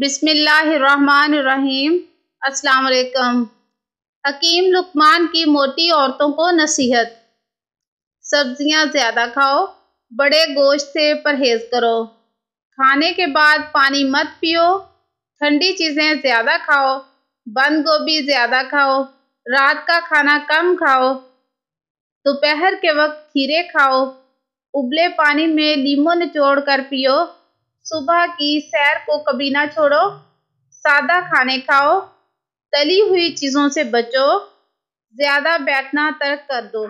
बिसमीम अस्सलाम हकीम लुकमान की मोटी औरतों को नसीहत सब्जियां ज़्यादा खाओ बड़े गोश्त से परहेज़ करो खाने के बाद पानी मत पियो ठंडी चीज़ें ज़्यादा खाओ बंद गोभी ज़्यादा खाओ रात का खाना कम खाओ दोपहर के वक्त खीरे खाओ उबले पानी में नींबू निचोड़ कर पियो सुबह की सैर को कभी ना छोड़ो सादा खाने खाओ तली हुई चीज़ों से बचो ज़्यादा बैठना तर्क कर दो